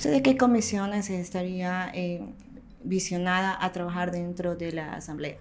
¿Usted de qué comisiones estaría eh, visionada a trabajar dentro de la Asamblea?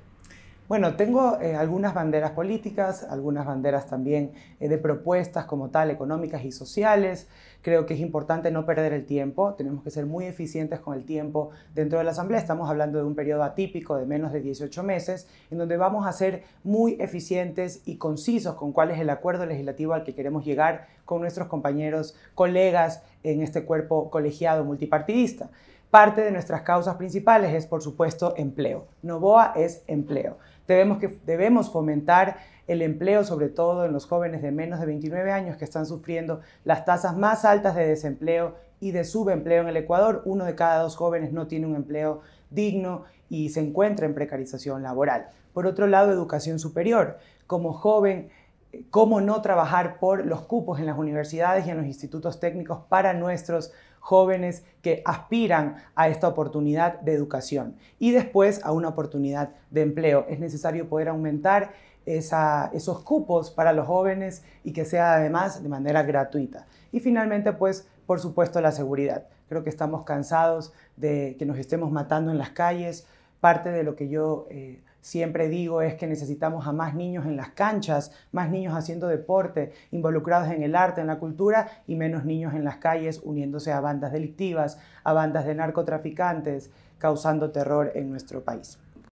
Bueno, tengo eh, algunas banderas políticas, algunas banderas también eh, de propuestas como tal, económicas y sociales. Creo que es importante no perder el tiempo, tenemos que ser muy eficientes con el tiempo dentro de la Asamblea. Estamos hablando de un periodo atípico de menos de 18 meses, en donde vamos a ser muy eficientes y concisos con cuál es el acuerdo legislativo al que queremos llegar con nuestros compañeros, colegas en este cuerpo colegiado multipartidista. Parte de nuestras causas principales es, por supuesto, empleo. Novoa es empleo. Debemos, debemos fomentar el empleo, sobre todo en los jóvenes de menos de 29 años que están sufriendo las tasas más altas de desempleo y de subempleo en el Ecuador. Uno de cada dos jóvenes no tiene un empleo digno y se encuentra en precarización laboral. Por otro lado, educación superior. Como joven, eh, cómo no trabajar por los cupos en las universidades y en los institutos técnicos para nuestros jóvenes que aspiran a esta oportunidad de educación y después a una oportunidad de empleo. Es necesario poder aumentar esos cupos para los jóvenes y que sea además de manera gratuita. Y finalmente, pues, por supuesto, la seguridad. Creo que estamos cansados de que nos estemos matando en las calles, Parte de lo que yo eh, siempre digo es que necesitamos a más niños en las canchas, más niños haciendo deporte, involucrados en el arte, en la cultura y menos niños en las calles uniéndose a bandas delictivas, a bandas de narcotraficantes, causando terror en nuestro país.